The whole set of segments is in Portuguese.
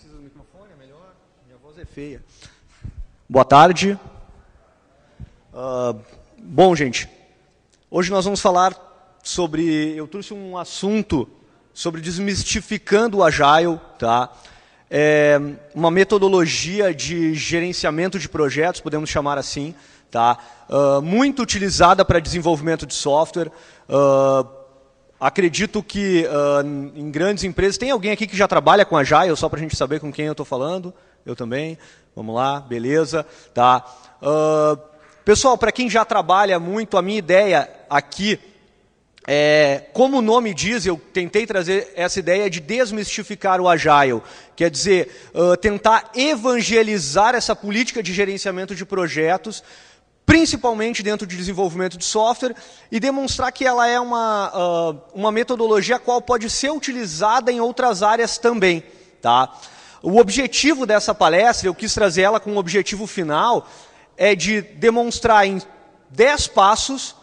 precisa do microfone, é melhor. Minha voz é feia. Boa tarde. Uh, bom, gente, hoje nós vamos falar sobre. Eu trouxe um assunto sobre desmistificando o Agile, tá? É uma metodologia de gerenciamento de projetos, podemos chamar assim, tá? Uh, muito utilizada para desenvolvimento de software. Uh, Acredito que uh, em grandes empresas. Tem alguém aqui que já trabalha com a Agile, só para a gente saber com quem eu estou falando? Eu também. Vamos lá, beleza. Tá. Uh, pessoal, para quem já trabalha muito, a minha ideia aqui é, como o nome diz, eu tentei trazer essa ideia de desmistificar o agile, quer dizer, uh, tentar evangelizar essa política de gerenciamento de projetos principalmente dentro de desenvolvimento de software, e demonstrar que ela é uma, uh, uma metodologia a qual pode ser utilizada em outras áreas também. Tá? O objetivo dessa palestra, eu quis trazer ela com um objetivo final, é de demonstrar em 10 passos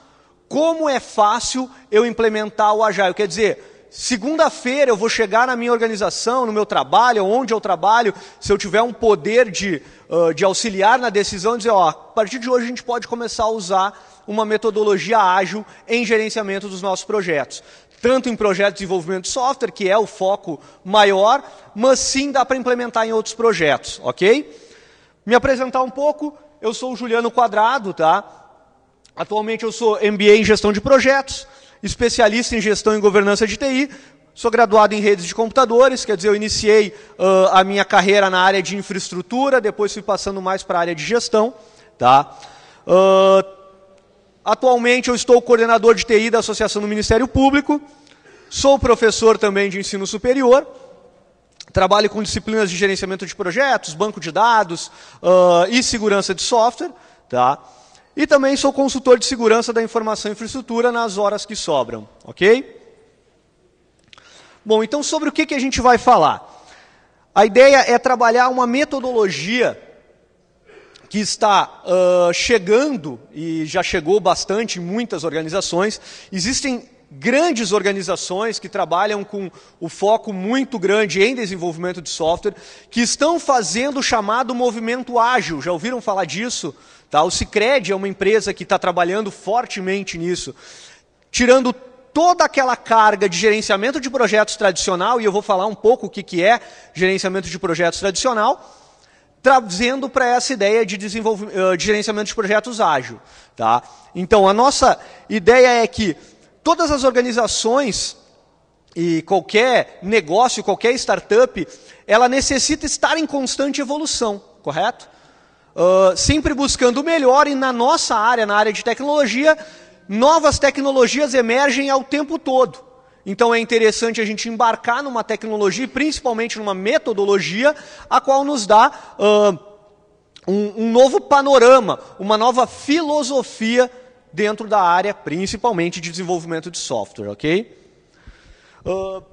como é fácil eu implementar o Agile. Quer dizer, Segunda-feira eu vou chegar na minha organização, no meu trabalho, onde eu trabalho, se eu tiver um poder de, uh, de auxiliar na decisão, dizer, ó, a partir de hoje a gente pode começar a usar uma metodologia ágil em gerenciamento dos nossos projetos. Tanto em projetos de desenvolvimento de software, que é o foco maior, mas sim dá para implementar em outros projetos, ok? Me apresentar um pouco, eu sou o Juliano Quadrado, tá? Atualmente eu sou MBA em gestão de projetos, especialista em gestão e governança de TI, sou graduado em redes de computadores, quer dizer, eu iniciei uh, a minha carreira na área de infraestrutura, depois fui passando mais para a área de gestão. Tá? Uh, atualmente eu estou coordenador de TI da Associação do Ministério Público, sou professor também de ensino superior, trabalho com disciplinas de gerenciamento de projetos, banco de dados uh, e segurança de software. Tá? E também sou consultor de segurança da informação e infraestrutura nas horas que sobram, ok? Bom, então sobre o que, que a gente vai falar? A ideia é trabalhar uma metodologia que está uh, chegando, e já chegou bastante em muitas organizações. Existem grandes organizações que trabalham com o foco muito grande em desenvolvimento de software, que estão fazendo o chamado movimento ágil. Já ouviram falar disso? Tá? O Cicred é uma empresa que está trabalhando fortemente nisso, tirando toda aquela carga de gerenciamento de projetos tradicional, e eu vou falar um pouco o que, que é gerenciamento de projetos tradicional, trazendo para essa ideia de, desenvolvimento, eh, de gerenciamento de projetos ágil. Tá? Então, a nossa ideia é que todas as organizações e qualquer negócio, qualquer startup, ela necessita estar em constante evolução, correto? Ah, sempre buscando o melhor e na nossa área, na área de tecnologia, novas tecnologias emergem ao tempo todo. Então é interessante a gente embarcar numa tecnologia, principalmente numa metodologia, a qual nos dá uh, um, um novo panorama, uma nova filosofia dentro da área, principalmente de desenvolvimento de software, ok? Uh,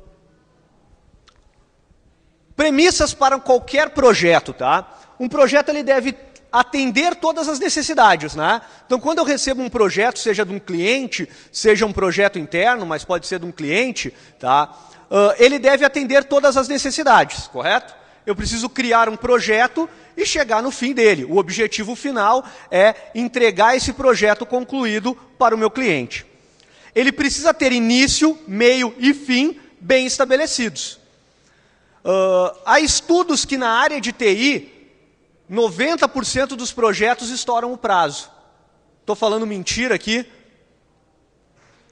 premissas para qualquer projeto, tá? Um projeto ele deve atender todas as necessidades, né? Então, quando eu recebo um projeto, seja de um cliente, seja um projeto interno, mas pode ser de um cliente, tá? Uh, ele deve atender todas as necessidades, correto? Eu preciso criar um projeto e chegar no fim dele. O objetivo final é entregar esse projeto concluído para o meu cliente. Ele precisa ter início, meio e fim bem estabelecidos. Uh, há estudos que na área de TI 90% dos projetos estouram o prazo. Estou falando mentira aqui.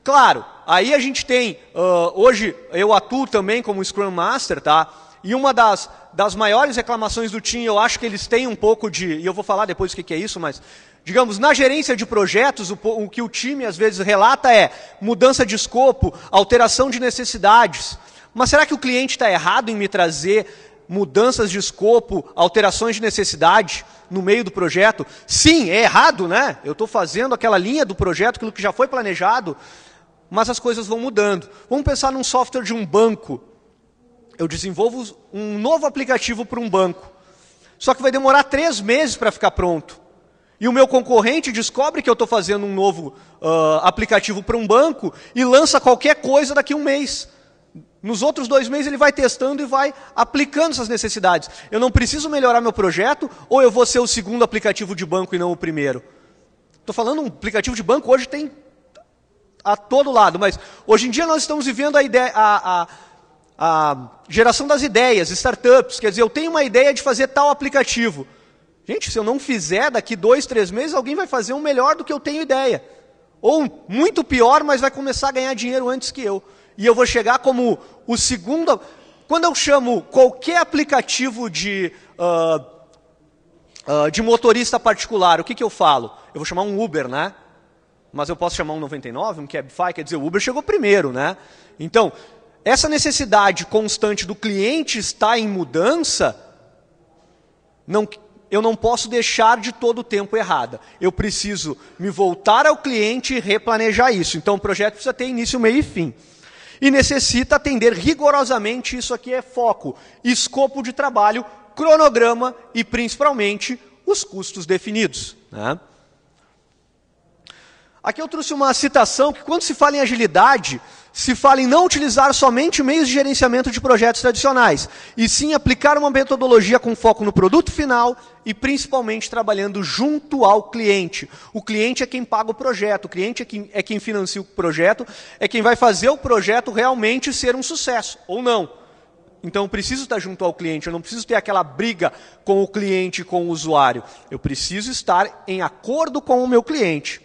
Claro, aí a gente tem, uh, hoje eu atuo também como Scrum Master, tá? E uma das, das maiores reclamações do time, eu acho que eles têm um pouco de, e eu vou falar depois o que, que é isso, mas, digamos, na gerência de projetos, o, o que o time às vezes relata é mudança de escopo, alteração de necessidades. Mas será que o cliente está errado em me trazer mudanças de escopo, alterações de necessidade no meio do projeto. Sim, é errado, né? Eu estou fazendo aquela linha do projeto, aquilo que já foi planejado, mas as coisas vão mudando. Vamos pensar num software de um banco. Eu desenvolvo um novo aplicativo para um banco. Só que vai demorar três meses para ficar pronto. E o meu concorrente descobre que eu estou fazendo um novo uh, aplicativo para um banco e lança qualquer coisa daqui a um mês. Nos outros dois meses ele vai testando e vai aplicando essas necessidades. Eu não preciso melhorar meu projeto ou eu vou ser o segundo aplicativo de banco e não o primeiro? Estou falando um aplicativo de banco hoje tem a todo lado, mas hoje em dia nós estamos vivendo a, ideia, a, a, a geração das ideias, startups. Quer dizer, eu tenho uma ideia de fazer tal aplicativo. Gente, se eu não fizer, daqui dois, três meses alguém vai fazer um melhor do que eu tenho ideia. Ou muito pior, mas vai começar a ganhar dinheiro antes que eu e eu vou chegar como o segundo. Quando eu chamo qualquer aplicativo de, uh, uh, de motorista particular, o que, que eu falo? Eu vou chamar um Uber, né? Mas eu posso chamar um 99, um Cabify, quer dizer, o Uber chegou primeiro, né? Então, essa necessidade constante do cliente estar em mudança, não, eu não posso deixar de todo o tempo errada. Eu preciso me voltar ao cliente e replanejar isso. Então, o projeto precisa ter início, meio e fim e necessita atender rigorosamente isso aqui é foco, escopo de trabalho, cronograma e principalmente os custos definidos. Né? Aqui eu trouxe uma citação que quando se fala em agilidade se fala em não utilizar somente meios de gerenciamento de projetos tradicionais, e sim aplicar uma metodologia com foco no produto final e principalmente trabalhando junto ao cliente. O cliente é quem paga o projeto, o cliente é quem, é quem financia o projeto, é quem vai fazer o projeto realmente ser um sucesso ou não. Então eu preciso estar junto ao cliente, eu não preciso ter aquela briga com o cliente, com o usuário. Eu preciso estar em acordo com o meu cliente.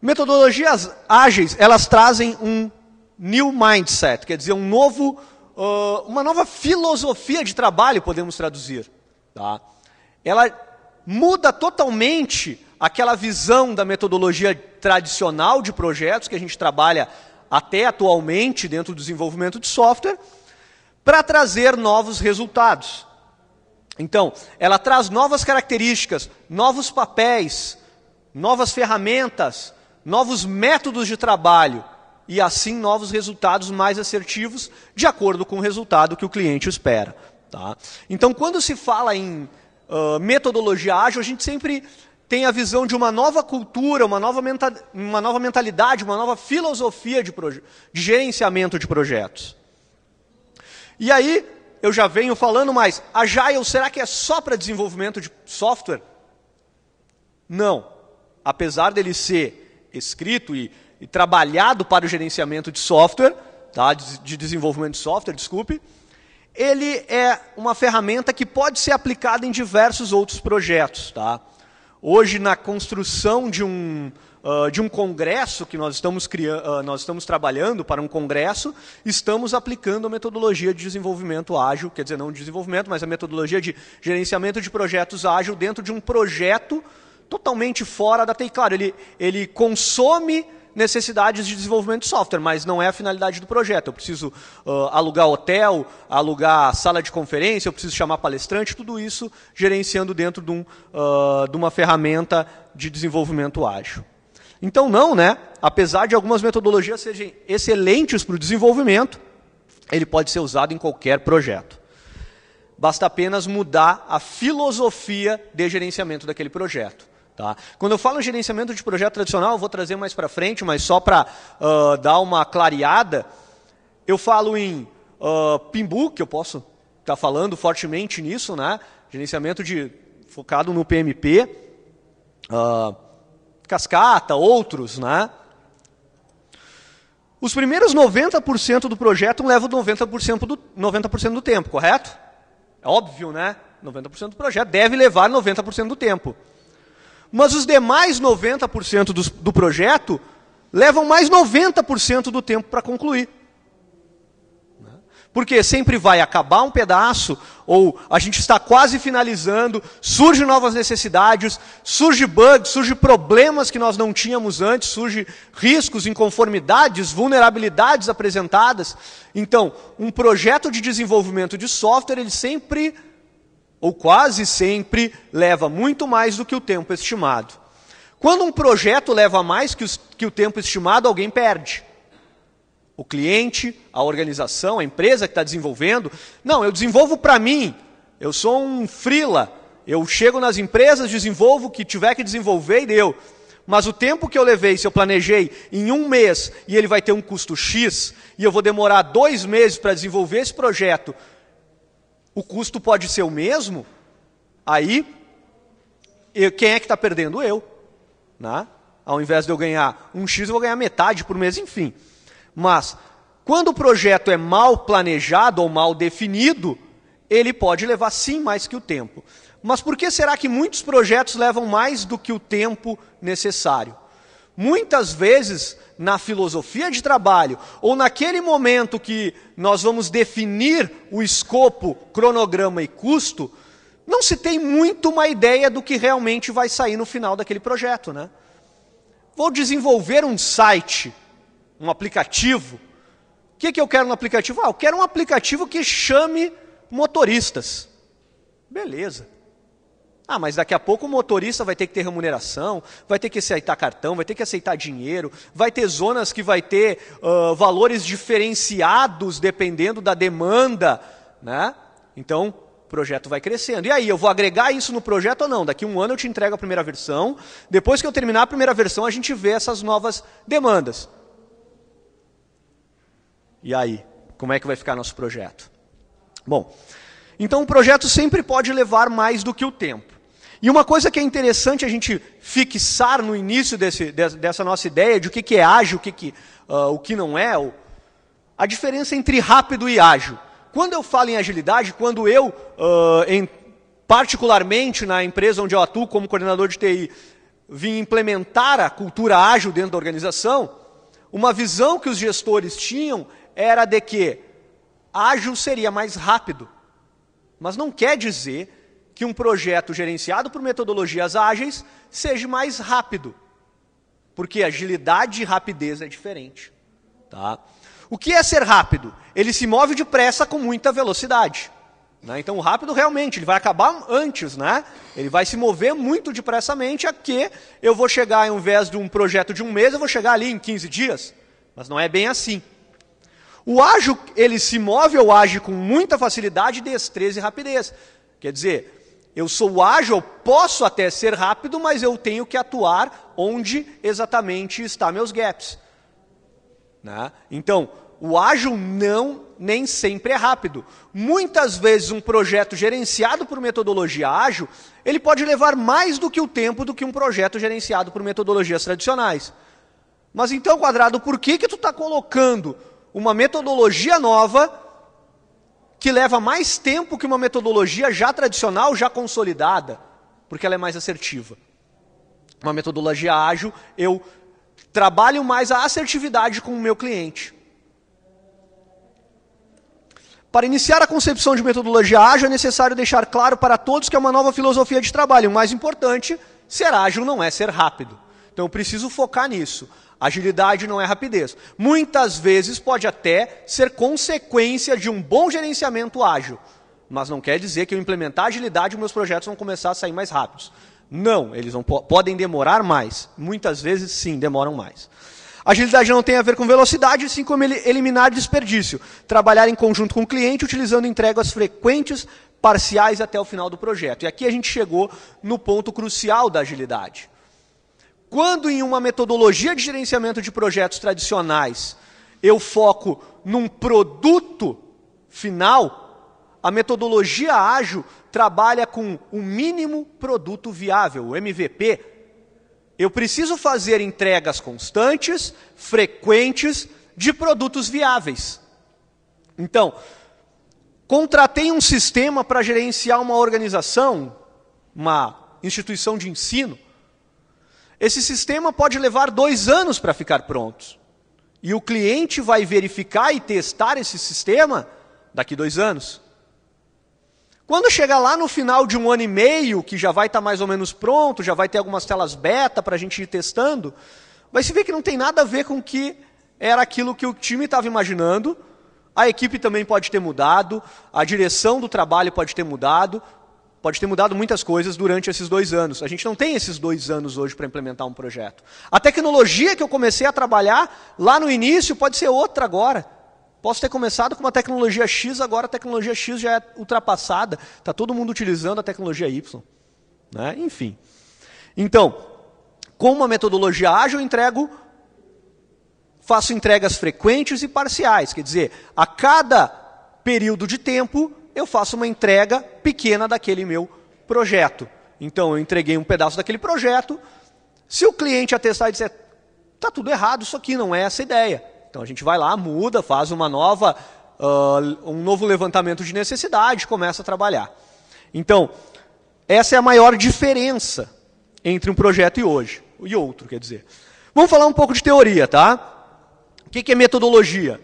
Metodologias ágeis, elas trazem um new mindset, quer dizer, um novo, uh, uma nova filosofia de trabalho, podemos traduzir. Tá? Ela muda totalmente aquela visão da metodologia tradicional de projetos que a gente trabalha até atualmente dentro do desenvolvimento de software, para trazer novos resultados. Então, ela traz novas características, novos papéis, novas ferramentas, novos métodos de trabalho e assim novos resultados mais assertivos, de acordo com o resultado que o cliente espera. Tá? Então, quando se fala em uh, metodologia ágil, a gente sempre tem a visão de uma nova cultura, uma nova, menta uma nova mentalidade, uma nova filosofia de, de gerenciamento de projetos. E aí, eu já venho falando, mas Agile, será que é só para desenvolvimento de software? Não. Apesar dele ser escrito e, e trabalhado para o gerenciamento de software, tá? de, de desenvolvimento de software, desculpe, ele é uma ferramenta que pode ser aplicada em diversos outros projetos. Tá? Hoje, na construção de um, uh, de um congresso que nós estamos, criando, uh, ah, nós estamos trabalhando para um congresso, estamos aplicando a metodologia de desenvolvimento ágil, quer dizer, não de desenvolvimento, mas a metodologia de gerenciamento de projetos ágil dentro de um projeto totalmente fora da TI. Claro, ele, ele consome necessidades de desenvolvimento de software, mas não é a finalidade do projeto. Eu preciso uh, alugar hotel, alugar sala de conferência, eu preciso chamar palestrante, tudo isso gerenciando dentro de, um, uh, de uma ferramenta de desenvolvimento ágil. Então, não, né? Apesar de algumas metodologias serem excelentes para o desenvolvimento, ele pode ser usado em qualquer projeto. Basta apenas mudar a filosofia de gerenciamento daquele projeto. Tá? Quando eu falo em gerenciamento de projeto tradicional, eu vou trazer mais para frente, mas só para uh, ah, dar uma clareada, eu falo em uh, Pimbu, que eu posso estar tá falando fortemente nisso, né? gerenciamento de, focado no PMP, uh, ah, Cascata, outros. Né? Os primeiros 90% do projeto levam 90% do, 90 do tempo, correto? É óbvio, né? 90% do projeto deve levar 90% do tempo. Mas os demais 90% do, do projeto levam mais 90% do tempo para concluir. Né? Porque sempre vai acabar um pedaço, ou a gente está quase finalizando, surgem novas necessidades, surge bugs, surge problemas que nós não tínhamos antes, surge riscos, inconformidades, vulnerabilidades apresentadas. Então, um projeto de desenvolvimento de software, ele sempre ou quase sempre, leva muito mais do que o tempo estimado. Quando um projeto leva mais que, que o tempo estimado, alguém perde. O cliente, a organização, a empresa que está desenvolvendo. Não, eu desenvolvo para mim. Eu sou um frila. Eu chego nas empresas, desenvolvo o que tiver que desenvolver e deu. Mas o tempo que eu levei, se eu planejei em um mês e ele vai ter um custo X, e eu vou demorar dois meses para desenvolver esse projeto, o custo pode ser o mesmo, aí eu, quem é que está perdendo? Eu. Né? Ao invés de eu ganhar um X, eu vou ganhar metade por mês, enfim. Mas, quando o projeto é mal planejado ou mal definido, ele pode levar sim mais que o tempo. Mas por que será que muitos projetos levam mais do que o tempo necessário? muitas vezes na filosofia de trabalho, ou naquele momento que nós vamos definir o escopo, cronograma e custo, não se tem muito uma ideia do que realmente vai sair no final daquele projeto, né? Vou desenvolver um site, um aplicativo. O que, que eu quero no aplicativo? Ah, eu quero um aplicativo que chame motoristas. Beleza. Ah, mas daqui a pouco o motorista vai ter que ter remuneração, vai ter que aceitar cartão, vai ter que aceitar dinheiro, vai ter zonas que vai ter uh, valores diferenciados dependendo da demanda, né? Então, o projeto vai crescendo. E aí, eu vou agregar isso no projeto ou não? Daqui um ano eu te entrego a primeira versão. Depois que eu terminar a primeira versão, a gente vê essas novas demandas. E aí, como é que vai ficar nosso projeto? Bom, então o projeto sempre pode levar mais do que o tempo. E uma coisa que é interessante a gente fixar no início desse, dessa nossa ideia de o que, é ágil, o que, uh, o que não é, a diferença entre rápido e ágil. Quando eu falo em agilidade, quando eu, uh, em, particularmente na empresa onde eu atuo como coordenador de TI, vim implementar a cultura ágil dentro da organização, uma visão que os gestores tinham era de que ágil seria mais rápido. Mas não quer dizer que um projeto gerenciado por metodologias ágeis seja mais rápido, porque agilidade e rapidez é diferente. Tá? O que é ser rápido? Ele se move depressa com muita velocidade. Né? Então, o rápido realmente, ele vai acabar antes, né? ele vai se mover muito depressamente a que eu vou chegar, ao invés de um projeto de um mês, eu vou chegar ali em 15 dias. Mas não é bem assim. O ágil, ele se move ou age com muita facilidade, destreza e rapidez. Quer dizer, eu sou ágil, posso até ser rápido, mas eu tenho que atuar onde exatamente está meus gaps. Né? Então, o ágil não nem sempre é rápido. Muitas vezes um projeto gerenciado por metodologia ágil, ele pode levar mais do que o tempo do que um projeto gerenciado por metodologias tradicionais. Mas então, quadrado, por que que tu está colocando uma metodologia nova que leva mais tempo que uma metodologia já tradicional, já consolidada, porque ela é mais assertiva. Uma metodologia ágil, eu trabalho mais a assertividade com o meu cliente. Para iniciar a concepção de metodologia ágil, é necessário deixar claro para todos que é uma nova filosofia de trabalho. O mais importante, ser ágil não é ser rápido. Então eu preciso focar nisso. Agilidade não é rapidez. Muitas vezes pode até ser consequência de um bom gerenciamento ágil, mas não quer dizer que eu implementar agilidade meus projetos vão começar a sair mais rápidos. Não, eles podem demorar mais. Muitas vezes sim, demoram mais. Agilidade não tem a ver com velocidade, sim como eliminar desperdício. Trabalhar em conjunto com o cliente, utilizando entregas frequentes, parciais até o final do projeto. E aqui a gente chegou no ponto crucial da agilidade. Quando em uma metodologia de gerenciamento de projetos tradicionais eu foco num produto final, a metodologia ágil trabalha com o mínimo produto viável, o MVP. Eu preciso fazer entregas constantes, frequentes, de produtos viáveis. Então, contratei um sistema para gerenciar uma organização, uma instituição de ensino, esse sistema pode levar dois anos para ficar pronto. E o cliente vai verificar e testar esse sistema daqui dois anos. Quando chegar lá no final de um ano e meio, que já vai estar tá mais ou menos pronto, já vai ter algumas telas beta para a gente ir testando, vai se ver que não tem nada a ver com o que era aquilo que o time estava imaginando. A equipe também pode ter mudado, a direção do trabalho pode ter mudado, Pode ter mudado muitas coisas durante esses dois anos. A gente não tem esses dois anos hoje para implementar um projeto. A tecnologia que eu comecei a trabalhar lá no início pode ser outra agora. Posso ter começado com uma tecnologia X, agora a tecnologia X já é ultrapassada. Está todo mundo utilizando a tecnologia Y. Né? Enfim. Então, com uma metodologia ágil, entrego, faço entregas frequentes e parciais. Quer dizer, a cada período de tempo, eu faço uma entrega pequena daquele meu projeto. Então, eu entreguei um pedaço daquele projeto. Se o cliente atestar e disser, está tudo errado, isso aqui não é essa ideia. Então, a gente vai lá, muda, faz uma nova, uh, um novo levantamento de necessidade, começa a trabalhar. Então, essa é a maior diferença entre um projeto e hoje, e outro, quer dizer. Vamos falar um pouco de teoria, tá? O que é metodologia?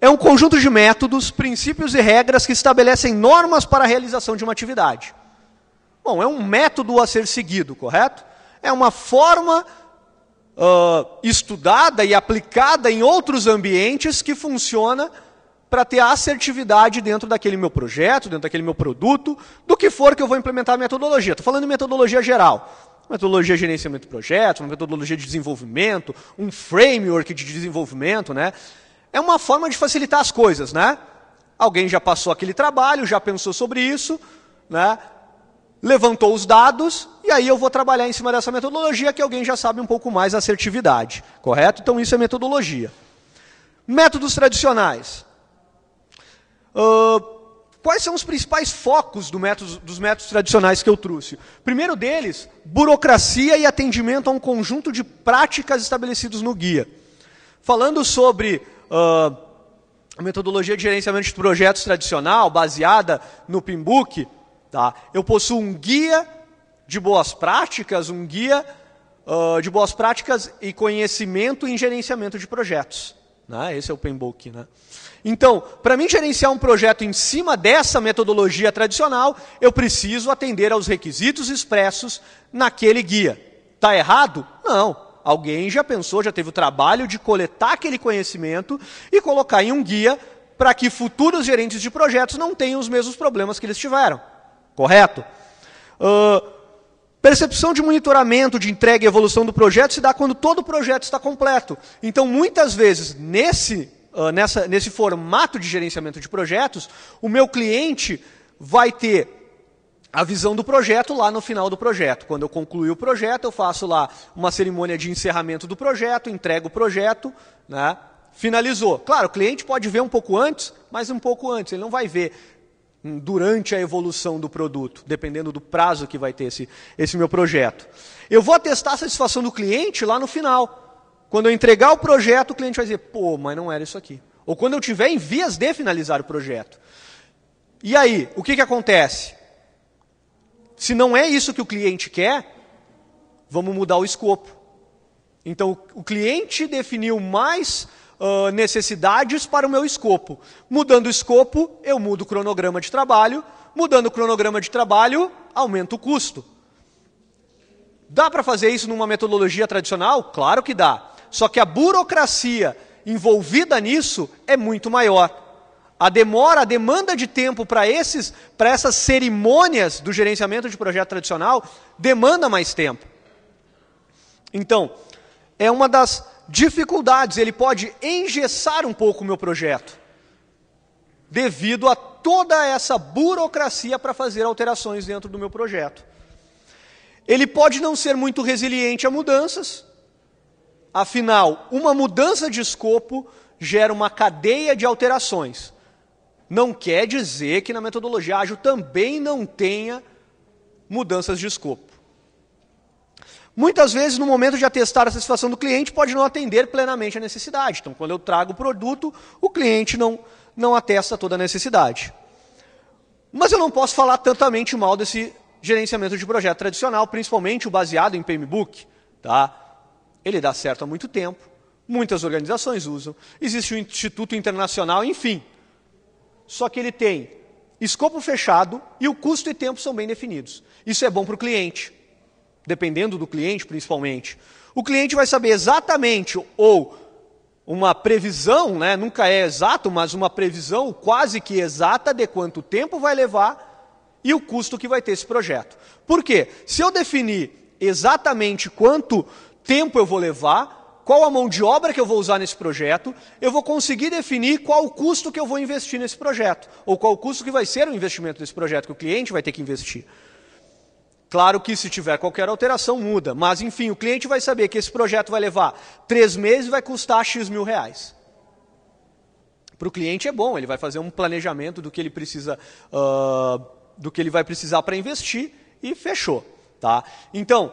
é um conjunto de métodos, princípios e regras que estabelecem normas para a realização de uma atividade. Bom, é um método a ser seguido, correto? É uma forma uh, estudada e aplicada em outros ambientes que funciona para ter assertividade dentro daquele meu projeto, dentro daquele meu produto, do que for que eu vou implementar a metodologia. Estou falando em metodologia geral. Metodologia de gerenciamento de projetos, uma metodologia de desenvolvimento, um framework de desenvolvimento, né? é uma forma de facilitar as coisas, né? Alguém já passou aquele trabalho, já pensou sobre isso, né? levantou os dados, e aí eu vou trabalhar em cima dessa metodologia que alguém já sabe um pouco mais assertividade, correto? Então isso é metodologia. Métodos tradicionais. Uh, quais são os principais focos do método, dos métodos tradicionais que eu trouxe? Primeiro deles, burocracia e atendimento a um conjunto de práticas estabelecidos no guia. Falando sobre uh, ah, a metodologia de gerenciamento de projetos tradicional, baseada no PMBOK, tá? eu possuo um guia de boas práticas, um guia uh, de boas práticas e conhecimento em gerenciamento de projetos. Né? Esse é o PMBOK. Né? Então, para mim gerenciar um projeto em cima dessa metodologia tradicional, eu preciso atender aos requisitos expressos naquele guia. Está errado? Não. Alguém já pensou, já teve o trabalho de coletar aquele conhecimento e colocar em um guia para que futuros gerentes de projetos não tenham os mesmos problemas que eles tiveram. Correto? Uh, Percepção de monitoramento de entrega e evolução do projeto se dá quando todo o projeto está completo. Então, muitas vezes, nesse, uh, nessa, nesse formato de gerenciamento de projetos, o meu cliente vai ter a visão do projeto lá no final do projeto. Quando eu concluo o projeto, eu faço lá uma cerimônia de encerramento do projeto, entrego o projeto, né? finalizou. Claro, o cliente pode ver um pouco antes, mas um pouco antes, ele não vai ver durante a evolução do produto, dependendo do prazo que vai ter esse, esse meu projeto. Eu vou atestar a satisfação do cliente lá no final. Quando eu entregar o projeto, o cliente vai dizer, pô, mas não era isso aqui. Ou quando eu tiver em vias de finalizar o projeto. E aí, o que, que acontece? Se não é isso que o cliente quer, vamos mudar o escopo. Então, o cliente definiu mais uh, necessidades para o meu escopo. Mudando o escopo, eu mudo o cronograma de trabalho. Mudando o cronograma de trabalho, aumenta o custo. Dá para fazer isso numa metodologia tradicional? Claro que dá. Só que a burocracia envolvida nisso é muito maior. A demora, a demanda de tempo para esses, para essas cerimônias do gerenciamento de projeto tradicional demanda mais tempo. Então, é uma das dificuldades, ele pode engessar um pouco o meu projeto, devido a toda essa burocracia para fazer alterações dentro do meu projeto. Ele pode não ser muito resiliente a mudanças, afinal, uma mudança de escopo gera uma cadeia de alterações não quer dizer que na metodologia ágil também não tenha mudanças de escopo. Muitas vezes, no momento de atestar a satisfação do cliente, pode não atender plenamente a necessidade. Então, quando eu trago o produto, o cliente não, não atesta toda a necessidade. Mas eu não posso falar tantamente mal desse gerenciamento de projeto tradicional, principalmente o baseado em PMBOK. Tá? Ele dá certo há muito tempo, muitas organizações usam, existe o um Instituto Internacional, enfim só que ele tem escopo fechado e o custo e tempo são bem definidos. Isso é bom para o cliente, dependendo do cliente principalmente. O cliente vai saber exatamente, ou uma previsão, né, nunca é exato, mas uma previsão quase que exata de quanto tempo vai levar e o custo que vai ter esse projeto. Por quê? Se eu definir exatamente quanto tempo eu vou levar, qual a mão de obra que eu vou usar nesse projeto, eu vou conseguir definir qual o custo que eu vou investir nesse projeto, ou qual o custo que vai ser o investimento desse projeto, que o cliente vai ter que investir. Claro que se tiver qualquer alteração, muda. Mas, enfim, o cliente vai saber que esse projeto vai levar três meses e vai custar X mil reais. Para o cliente é bom, ele vai fazer um planejamento do que ele precisa, uh, do que ele vai precisar para investir e fechou. Tá? Então,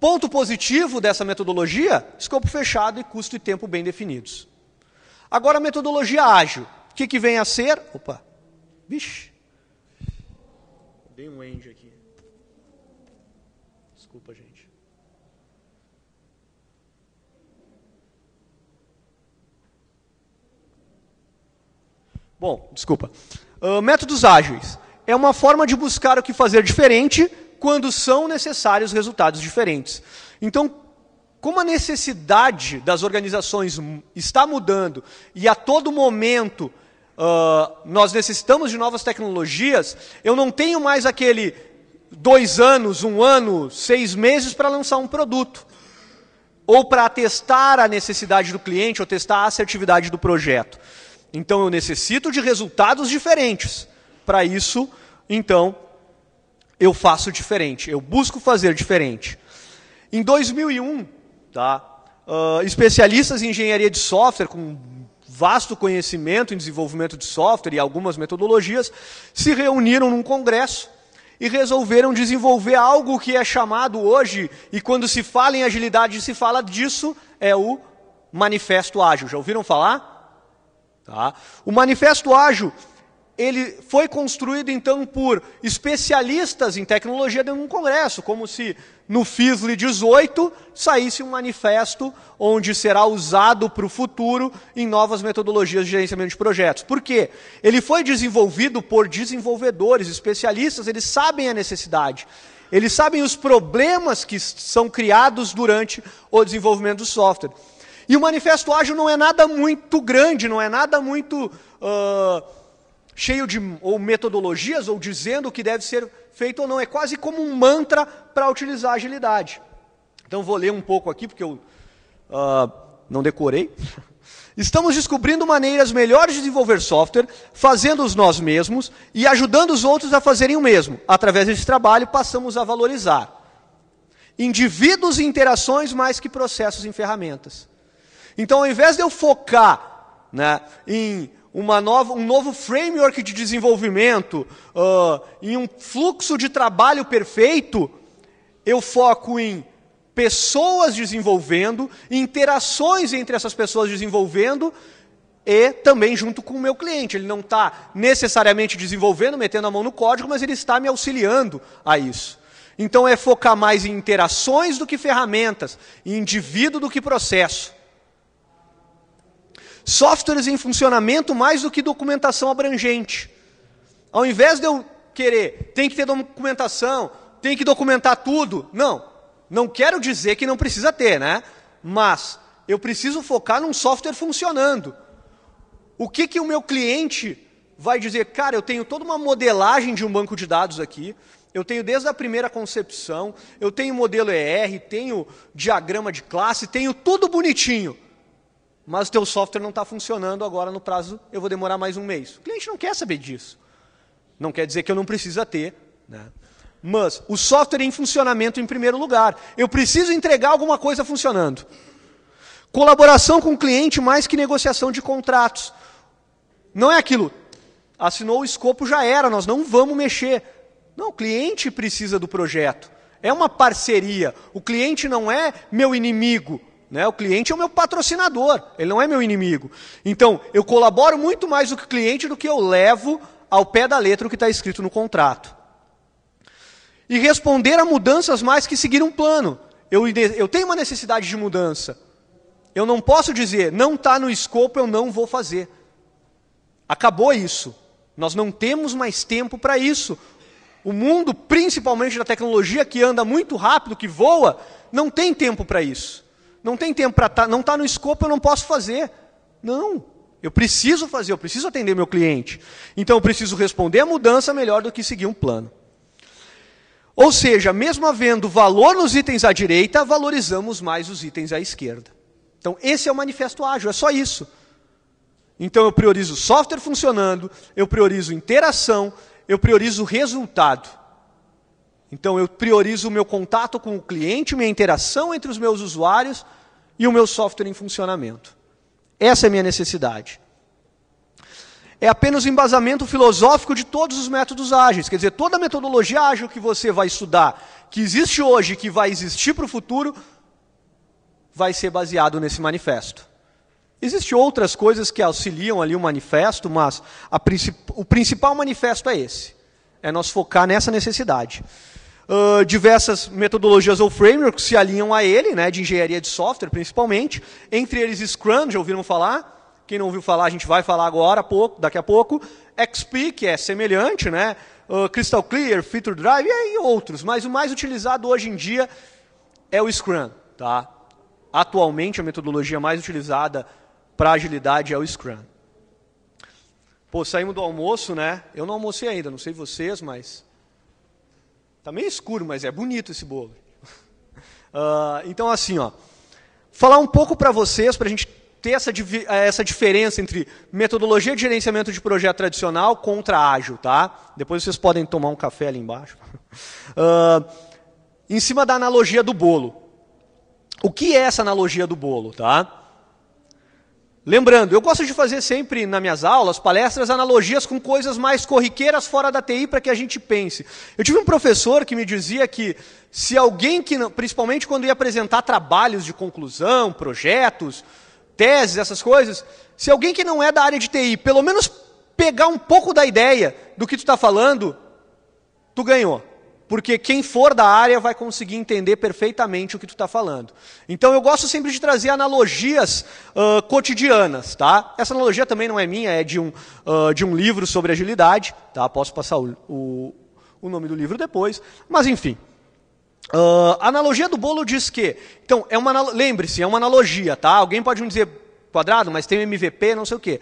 Ponto positivo dessa metodologia: escopo fechado e custo e tempo bem definidos. Agora, a metodologia ágil. O que, que vem a ser? Opa, vixe. Dei um end aqui. Desculpa, gente. Bom, desculpa. Uh, métodos ágeis. É uma forma de buscar o que fazer diferente quando são necessários resultados diferentes. Então, como a necessidade das organizações está mudando e a todo momento uh, nós necessitamos de novas tecnologias, eu não tenho mais aquele dois anos, um ano, seis meses para lançar um produto. Ou para testar a necessidade do cliente ou testar a assertividade do projeto. Então eu necessito de resultados diferentes. Para isso, então, eu faço diferente, eu busco fazer diferente. Em 2001, tá, uh, especialistas em engenharia de software, com vasto conhecimento em desenvolvimento de software e algumas metodologias, se reuniram num congresso e resolveram desenvolver algo que é chamado hoje, e quando se fala em agilidade se fala disso, é o Manifesto Ágil. Já ouviram falar? Tá. O Manifesto Ágil ele foi construído então por especialistas em tecnologia dentro de um congresso, como se no FISLE 18 saísse um manifesto onde será usado para o futuro em novas metodologias de gerenciamento de projetos. Por quê? Ele foi desenvolvido por desenvolvedores, especialistas, eles sabem a necessidade. Eles sabem os problemas que são criados durante o desenvolvimento do software. E o manifesto ágil não é nada muito grande, não é nada muito. Uh, cheio de ou metodologias ou dizendo o que deve ser feito ou não. É quase como um mantra para utilizar a agilidade. Então vou ler um pouco aqui, porque eu uh, não decorei. Estamos descobrindo maneiras melhores de desenvolver software, fazendo-os nós mesmos e ajudando os outros a fazerem o mesmo. Através desse trabalho, passamos a valorizar indivíduos e interações mais que processos e ferramentas. Então, ao invés de eu focar né, em uma nova, um novo framework de desenvolvimento, uh, ah, em um fluxo de trabalho perfeito, eu foco em pessoas desenvolvendo, interações entre essas pessoas desenvolvendo e também junto com o meu cliente. Ele não está necessariamente desenvolvendo, metendo a mão no código, mas ele está me auxiliando a isso. Então é focar mais em interações do que ferramentas, em indivíduo do que processo softwares em funcionamento mais do que documentação abrangente. Ao invés de eu querer, tem que ter documentação, tem que documentar tudo. Não, não quero dizer que não precisa ter, né? Mas eu preciso focar num software funcionando. O que, que o meu cliente vai dizer? Cara, eu tenho toda uma modelagem de um banco de dados aqui, eu tenho desde a primeira concepção, eu tenho modelo ER, tenho diagrama de classe, tenho tudo bonitinho mas o teu software não está funcionando agora no prazo, eu vou demorar mais um mês. O cliente não quer saber disso. Não quer dizer que eu não precisa ter, né? Mas o software é em funcionamento em primeiro lugar. Eu preciso entregar alguma coisa funcionando. Colaboração com o cliente mais que negociação de contratos. Não é aquilo. Assinou o escopo, já era, nós não vamos mexer. Não, o cliente precisa do projeto. É uma parceria. O cliente não é meu inimigo. Né? O cliente é o meu patrocinador, ele não é meu inimigo. Então, eu colaboro muito mais do que o cliente do que eu levo ao pé da letra o que está escrito no contrato. E responder a mudanças mais que seguir um plano. Eu, eu tenho uma necessidade de mudança. Eu não posso dizer, não está no escopo, eu não vou fazer. Acabou isso. Nós não temos mais tempo para isso. O mundo, principalmente da tecnologia que anda muito rápido, que voa, não tem tempo para isso. Não tem tempo para estar, tá, não está no escopo, eu não posso fazer. Não, eu preciso fazer, eu preciso atender meu cliente. Então eu preciso responder a mudança melhor do que seguir um plano. Ou seja, mesmo havendo valor nos itens à direita, valorizamos mais os itens à esquerda. Então esse é o manifesto ágil, é só isso. Então eu priorizo software funcionando, eu priorizo interação, eu priorizo resultado. Então eu priorizo o meu contato com o cliente, minha interação entre os meus usuários e o meu software em funcionamento. Essa é a minha necessidade. É apenas o embasamento filosófico de todos os métodos ágeis. Quer dizer, toda a metodologia ágil que você vai estudar, que existe hoje e que vai existir para o futuro, vai ser baseado nesse manifesto. Existem outras coisas que auxiliam ali o manifesto, mas princip... o principal manifesto é esse. É nós focar nessa necessidade diversas metodologias ou frameworks se alinham a ele, né, de engenharia de software principalmente, entre eles Scrum, já ouviram falar? Quem não ouviu falar, a gente vai falar agora, pouco, daqui a pouco. XP, que é semelhante, né? Uh, Crystal Clear, Feature Drive e outros, mas o mais utilizado hoje em dia é o Scrum. Tá? Atualmente, a metodologia mais utilizada para agilidade é o Scrum. Pô, saímos do almoço, né? Eu não almocei ainda, não sei vocês, mas Está meio escuro, mas é bonito esse bolo. Uh, então, assim, ó, falar um pouco para vocês, para a gente ter essa, eh, essa diferença entre metodologia de gerenciamento de projeto tradicional contra ágil, tá? Depois vocês podem tomar um café ali embaixo. Uh, em cima da analogia do bolo. O que é essa analogia do bolo, tá? Lembrando, eu gosto de fazer sempre nas minhas aulas, palestras, analogias com coisas mais corriqueiras fora da TI para que a gente pense. Eu tive um professor que me dizia que se alguém que, principalmente quando ia apresentar trabalhos de conclusão, projetos, teses, essas coisas, se alguém que não é da área de TI, pelo menos pegar um pouco da ideia do que tu está falando, tu ganhou porque quem for da área vai conseguir entender perfeitamente o que tu está falando. Então eu gosto sempre de trazer analogias uh, cotidianas, tá? Essa analogia também não é minha, é de um, uh, de um livro sobre agilidade, tá? Posso passar o, o, o nome do livro depois, mas enfim. Uh, a analogia do bolo diz que, então é uma lembre-se, é uma analogia, tá? Alguém pode me dizer quadrado, mas tem MVP, não sei o quê.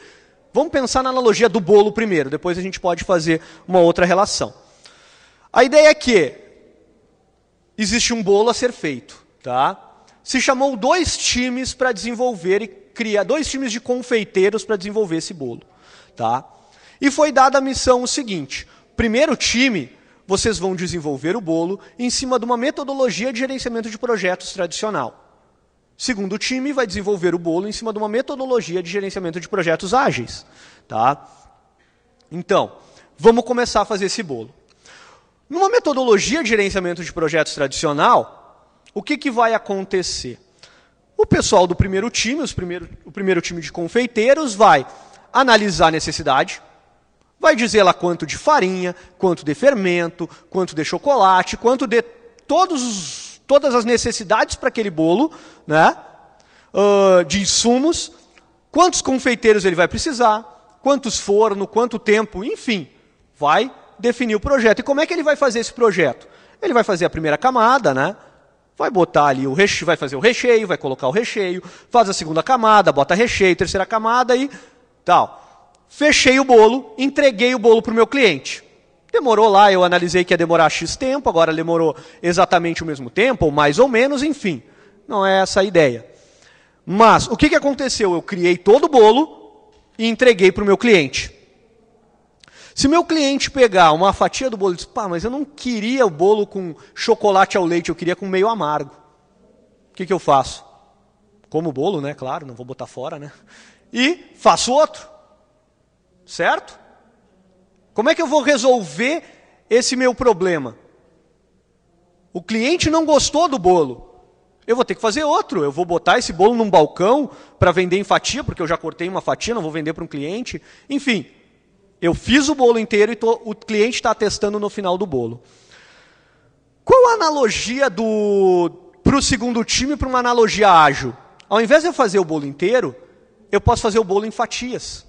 Vamos pensar na analogia do bolo primeiro, depois a gente pode fazer uma outra relação. A ideia é que existe um bolo a ser feito, tá? Se chamou dois times para desenvolver e criar dois times de confeiteiros para desenvolver esse bolo, tá? E foi dada a missão o seguinte: primeiro time, vocês vão desenvolver o bolo em cima de uma metodologia de gerenciamento de projetos tradicional. Segundo time vai desenvolver o bolo em cima de uma metodologia de gerenciamento de projetos ágeis, tá? Então, vamos começar a fazer esse bolo. Numa metodologia de gerenciamento de projetos tradicional, o que, que vai acontecer? O pessoal do primeiro time, os primeiro, o primeiro time de confeiteiros, vai analisar a necessidade, vai dizer lá quanto de farinha, quanto de fermento, quanto de chocolate, quanto de todos, todas as necessidades para aquele bolo, né? Uh, de insumos, quantos confeiteiros ele vai precisar, quantos forno, quanto tempo, enfim, vai definir o projeto. E como é que ele vai fazer esse projeto? Ele vai fazer a primeira camada, né? Vai botar ali o recheio, vai fazer o recheio, vai colocar o recheio, faz a segunda camada, bota recheio, terceira camada e tal. Fechei o bolo, entreguei o bolo para o meu cliente. Demorou lá, eu analisei que ia demorar X tempo, agora demorou exatamente o mesmo tempo, ou mais ou menos, enfim. Não é essa a ideia. Mas o que, que aconteceu? Eu criei todo o bolo e entreguei para o meu cliente. Se meu cliente pegar uma fatia do bolo e diz, pá, mas eu não queria o bolo com chocolate ao leite, eu queria com meio amargo. O que, que eu faço? Como o bolo, né? Claro, não vou botar fora, né? E faço outro. Certo? Como é que eu vou resolver esse meu problema? O cliente não gostou do bolo. Eu vou ter que fazer outro. Eu vou botar esse bolo num balcão para vender em fatia, porque eu já cortei uma fatia, não vou vender para um cliente. Enfim, eu fiz o bolo inteiro e tô, o cliente está testando no final do bolo. Qual a analogia do para o segundo time para uma analogia ágil? Ao invés de eu fazer o bolo inteiro, eu posso fazer o bolo em fatias,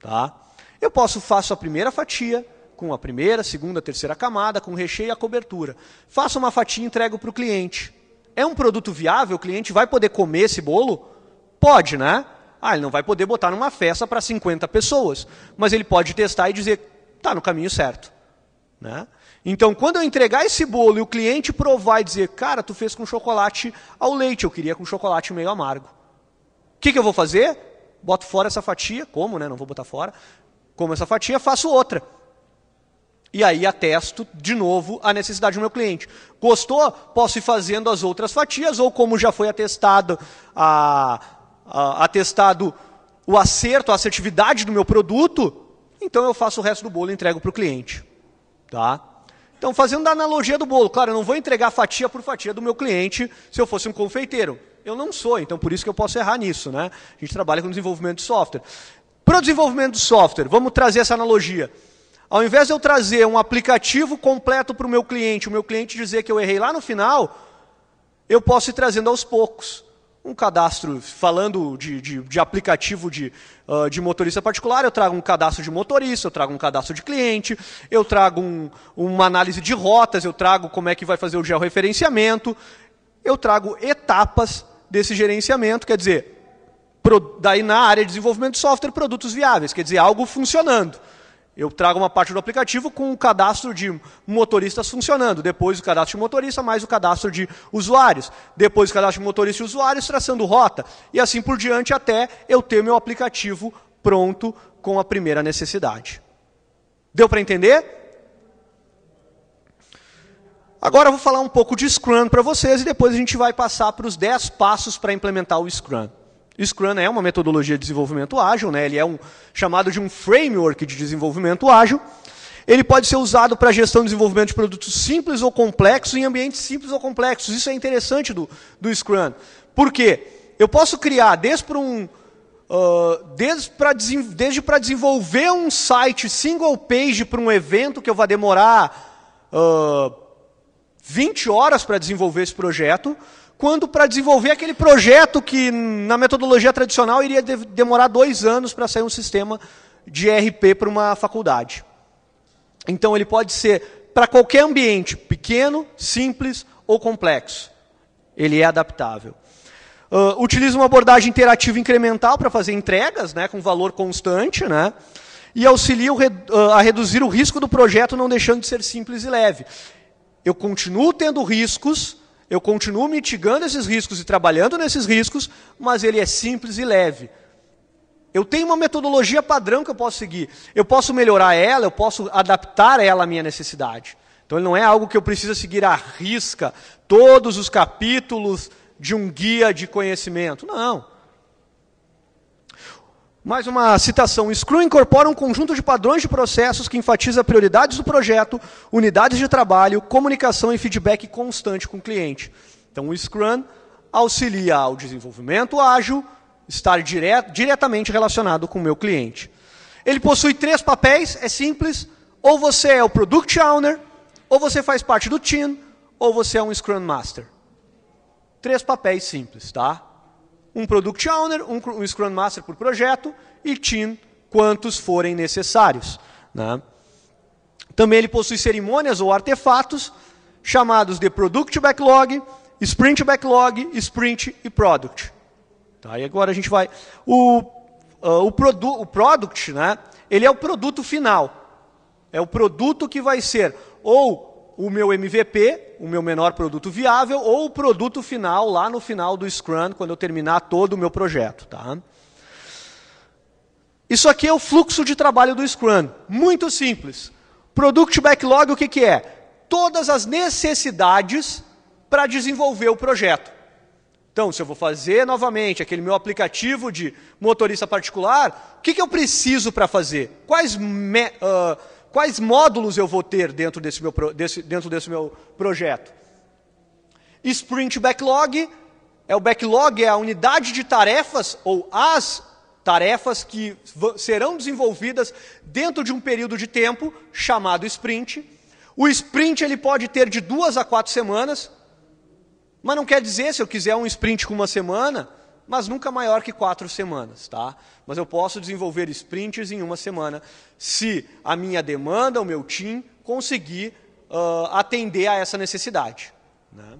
tá? Eu posso faço a primeira fatia com a primeira, segunda, terceira camada, com o recheio e a cobertura. Faço uma fatia e entrego para o cliente. É um produto viável? O cliente vai poder comer esse bolo? Pode, né? Ah, ele não vai poder botar numa festa para 50 pessoas, mas ele pode testar e dizer, está no caminho certo. Né? Então, quando eu entregar esse bolo e o cliente provar e dizer, cara, tu fez com chocolate ao leite, eu queria com chocolate meio amargo. O que, que eu vou fazer? Boto fora essa fatia, como, né? Não vou botar fora. Como essa fatia, faço outra. E aí atesto de novo a necessidade do meu cliente. Gostou? Posso ir fazendo as outras fatias, ou como já foi atestado a ah, atestado o acerto, a assertividade do meu produto, então eu faço o resto do bolo e entrego para o cliente. Tá? Então, fazendo a analogia do bolo, claro, eu não vou entregar fatia por fatia do meu cliente se eu fosse um confeiteiro. Eu não sou, então por isso que eu posso errar nisso. Né? A gente trabalha com desenvolvimento de software. Para o desenvolvimento de software, vamos trazer essa analogia. Ao invés de eu trazer um aplicativo completo para o meu cliente, o meu cliente dizer que eu errei lá no final, eu posso ir trazendo aos poucos um cadastro, falando de, de, de aplicativo de, uh, de motorista particular, eu trago um cadastro de motorista, eu trago um cadastro de cliente, eu trago um, uma análise de rotas, eu trago como é que vai fazer o georreferenciamento, eu trago etapas desse gerenciamento, quer dizer, pro, daí na área de desenvolvimento de software, produtos viáveis, quer dizer, algo funcionando. Eu trago uma parte do aplicativo com o cadastro de motoristas funcionando, depois o cadastro de motorista, mais o cadastro de usuários, depois o cadastro de motorista e usuários, traçando rota, e assim por diante, até eu ter meu aplicativo pronto com a primeira necessidade. Deu para entender? Agora eu vou falar um pouco de Scrum para vocês e depois a gente vai passar para os 10 passos para implementar o Scrum. Scrum é uma metodologia de desenvolvimento ágil, né? ele é um chamado de um framework de desenvolvimento ágil. Ele pode ser usado para gestão e desenvolvimento de produtos simples ou complexos em ambientes simples ou complexos. Isso é interessante do, do Scrum. Por quê? Eu posso criar desde para um, Uh, desde para desenvolver um site single page para um evento que eu vou demorar uh, 20 horas para desenvolver esse projeto, quando para desenvolver aquele projeto que, na metodologia tradicional, iria de demorar dois anos para sair um sistema de ERP para uma faculdade. Então, ele pode ser para qualquer ambiente, pequeno, simples ou complexo. Ele é adaptável. Uh, utiliza uma abordagem interativa incremental para fazer entregas, né, com valor constante, né, e auxilia re uh, a reduzir o risco do projeto, não deixando de ser simples e leve. Eu continuo tendo riscos, eu continuo mitigando esses riscos e trabalhando nesses riscos, mas ele é simples e leve. Eu tenho uma metodologia padrão que eu posso seguir. Eu posso melhorar ela, eu posso adaptar ela à minha necessidade. Então, ele não é algo que eu preciso seguir à risca todos os capítulos de um guia de conhecimento. Não. Mais uma citação. Scrum incorpora um conjunto de padrões de processos que enfatiza prioridades do projeto, unidades de trabalho, comunicação e feedback constante com o cliente. Então, o Scrum auxilia ao desenvolvimento ágil, estar diretamente relacionado com o meu cliente. Ele possui três papéis, é simples. Ou você é o Product Owner, ou você faz parte do Team, ou você é um Scrum Master. Três papéis simples, tá? um Product Owner, um, um Scrum Master por projeto e Team quantos forem necessários. Né? Também ele possui cerimônias ou artefatos chamados de Product Backlog, Sprint Backlog, Sprint e Product. Tá, e agora a gente vai... O, uh, o, produ o Product, né, ele é o produto final. É o produto que vai ser ou o meu MVP, o meu menor produto viável, ou o produto final lá no final do Scrum, quando eu terminar todo o meu projeto. Tá? Isso aqui é o fluxo de trabalho do Scrum. Muito simples. Product Backlog, o que, que é? Todas as necessidades para desenvolver o projeto. Então, se eu vou fazer novamente aquele meu aplicativo de motorista particular, o que, que eu preciso para fazer? Quais. Me, uh, Quais módulos eu vou ter dentro desse meu, desse, dentro desse meu projeto? Sprint Backlog é o backlog, é a unidade de tarefas ou as tarefas que serão desenvolvidas dentro de um período de tempo chamado sprint. O sprint ele pode ter de duas a quatro semanas, mas não quer dizer se eu quiser um sprint com uma semana, mas nunca maior que quatro semanas, tá? Mas eu posso desenvolver sprints em uma semana, se a minha demanda, o meu time, conseguir uh, atender a essa necessidade. Né?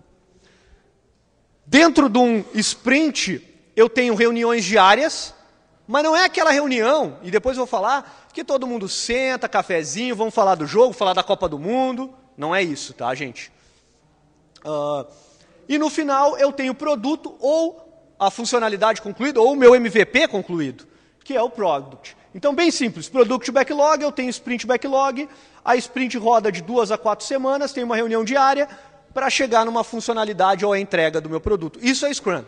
Dentro de um sprint, eu tenho reuniões diárias, mas não é aquela reunião, e depois eu vou falar, que todo mundo senta, cafezinho, vamos falar do jogo, falar da Copa do Mundo. Não é isso, tá, gente? Uh, e no final eu tenho produto ou a funcionalidade concluída ou o meu MVP concluído, que é o product. Então, bem simples, product backlog, eu tenho sprint backlog, a sprint roda de duas a quatro semanas, tem uma reunião diária para chegar numa funcionalidade ou a entrega do meu produto. Isso é Scrum.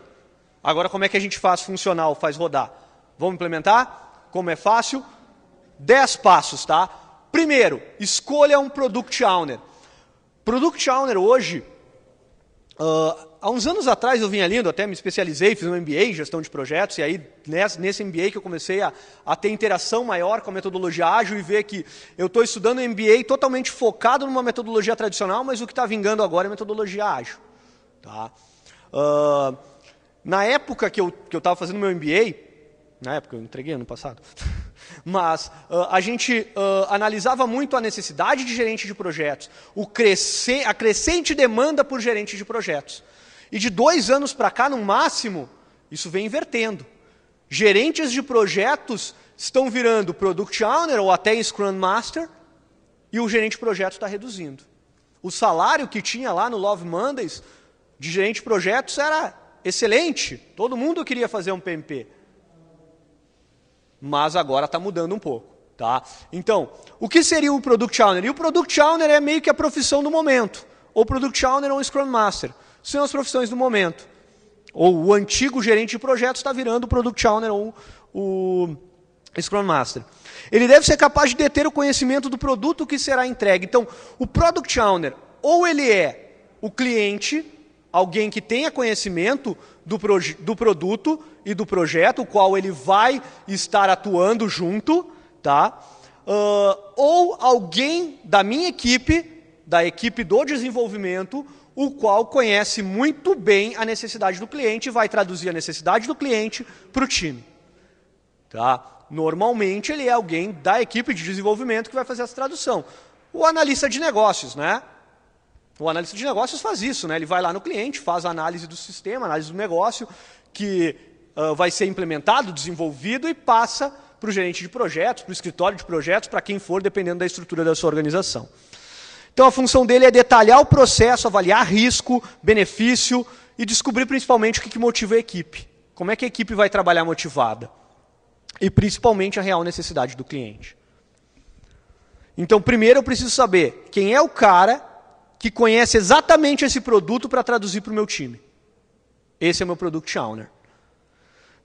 Agora, como é que a gente faz funcional, faz rodar? Vamos implementar? Como é fácil? Dez passos, tá? Primeiro, escolha um Product Owner. Product Owner hoje, uh, há uns anos atrás eu vinha lindo, até me especializei, fiz um MBA em gestão de projetos, e aí nesse MBA que eu comecei a, a ter interação maior com a metodologia ágil e ver que eu estou estudando MBA totalmente focado numa metodologia tradicional, mas o que está vingando agora é metodologia ágil. Tá? Uh, na época que eu estava fazendo meu MBA, na época eu entreguei ano passado, mas uh, a gente uh, analisava muito a necessidade de gerente de projetos, o crescer, a crescente demanda por gerente de projetos. E de dois anos para cá, no máximo, isso vem invertendo. Gerentes de projetos estão virando Product Owner ou até Scrum Master, e o gerente de projetos está reduzindo. O salário que tinha lá no Love Mondays de gerente de projetos era excelente, todo mundo queria fazer um PMP. Mas agora está mudando um pouco. Tá? Então, o que seria o Product Owner? E o Product Owner é meio que a profissão do momento, ou Product Owner ou Scrum Master são as profissões do momento. Ou o antigo gerente de projeto está virando o Product Owner ou o Scrum Master. Ele deve ser capaz de deter o conhecimento do produto que será entregue. Então, o Product Owner, ou ele é o cliente, alguém que tenha conhecimento do, do produto e do projeto, o qual ele vai estar atuando junto, tá? Uh, ou alguém da minha equipe, da equipe do desenvolvimento, o qual conhece muito bem a necessidade do cliente e vai traduzir a necessidade do cliente para o time. Tá? Normalmente ele é alguém da equipe de desenvolvimento que vai fazer essa tradução. O analista de negócios, né? O analista de negócios faz isso, né? Ele vai lá no cliente, faz a análise do sistema, análise do negócio que uh, vai ser implementado, desenvolvido e passa para o gerente de projetos, para o escritório de projetos, para quem for, dependendo da estrutura da sua organização. Então a função dele é detalhar o processo, avaliar risco, benefício e descobrir principalmente o que motiva a equipe. Como é que a equipe vai trabalhar motivada? E principalmente a real necessidade do cliente. Então, primeiro eu preciso saber quem é o cara que conhece exatamente esse produto para traduzir para o meu time. Esse é o meu product owner.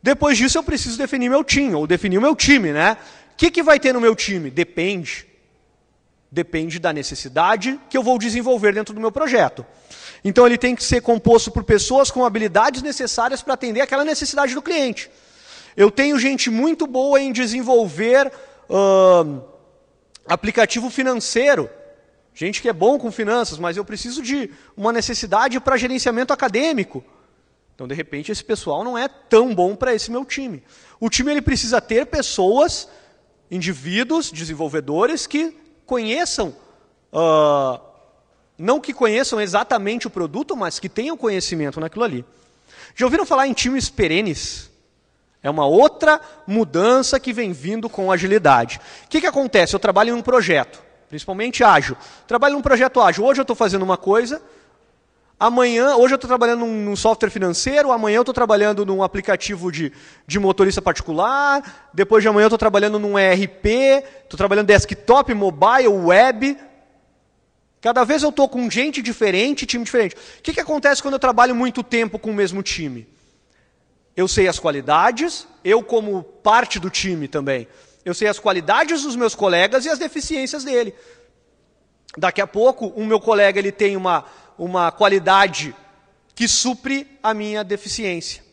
Depois disso, eu preciso definir meu time, ou definir o meu time, né? O que, que vai ter no meu time? Depende. Depende da necessidade que eu vou desenvolver dentro do meu projeto. Então ele tem que ser composto por pessoas com habilidades necessárias para atender aquela necessidade do cliente. Eu tenho gente muito boa em desenvolver uh, aplicativo financeiro, gente que é bom com finanças, mas eu preciso de uma necessidade para gerenciamento acadêmico. Então, de repente, esse pessoal não é tão bom para esse meu time. O time ele precisa ter pessoas, indivíduos, desenvolvedores que conheçam, uh, não que conheçam exatamente o produto, mas que tenham conhecimento naquilo ali. Já ouviram falar em times perenes? É uma outra mudança que vem vindo com agilidade. O que, que acontece? Eu trabalho em um projeto, principalmente ágil. Trabalho em um projeto ágil. Hoje eu estou fazendo uma coisa, Amanhã, hoje eu estou trabalhando num, software financeiro, amanhã eu estou trabalhando num aplicativo de, de motorista particular, depois de amanhã eu estou trabalhando num ERP, estou trabalhando desktop, mobile, web. Cada vez eu estou com gente diferente, time diferente. O que, que acontece quando eu trabalho muito tempo com o mesmo time? Eu sei as qualidades, eu como parte do time também. Eu sei as qualidades dos meus colegas e as deficiências dele. Daqui a pouco, o meu colega ele tem uma, uma qualidade que supre a minha deficiência.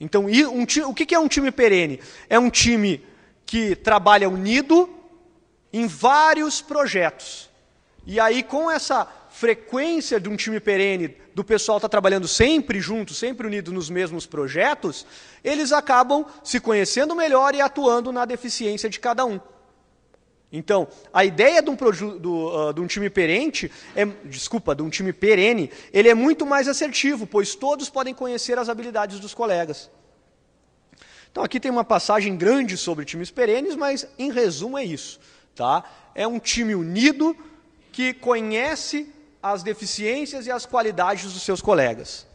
Então, um, o que é um time perene? É um time que trabalha unido em vários projetos. E aí, com essa frequência de um time perene, do pessoal estar tá trabalhando sempre junto, sempre unido nos mesmos projetos, eles acabam se conhecendo melhor e atuando na deficiência de cada um. Então, a ideia de um, do, uh, de um time perente, é, desculpa, de um time perene, ele é muito mais assertivo, pois todos podem conhecer as habilidades dos colegas. Então, aqui tem uma passagem grande sobre times perenes, mas em resumo é isso. Tá? É um time unido que conhece as deficiências e as qualidades dos seus colegas.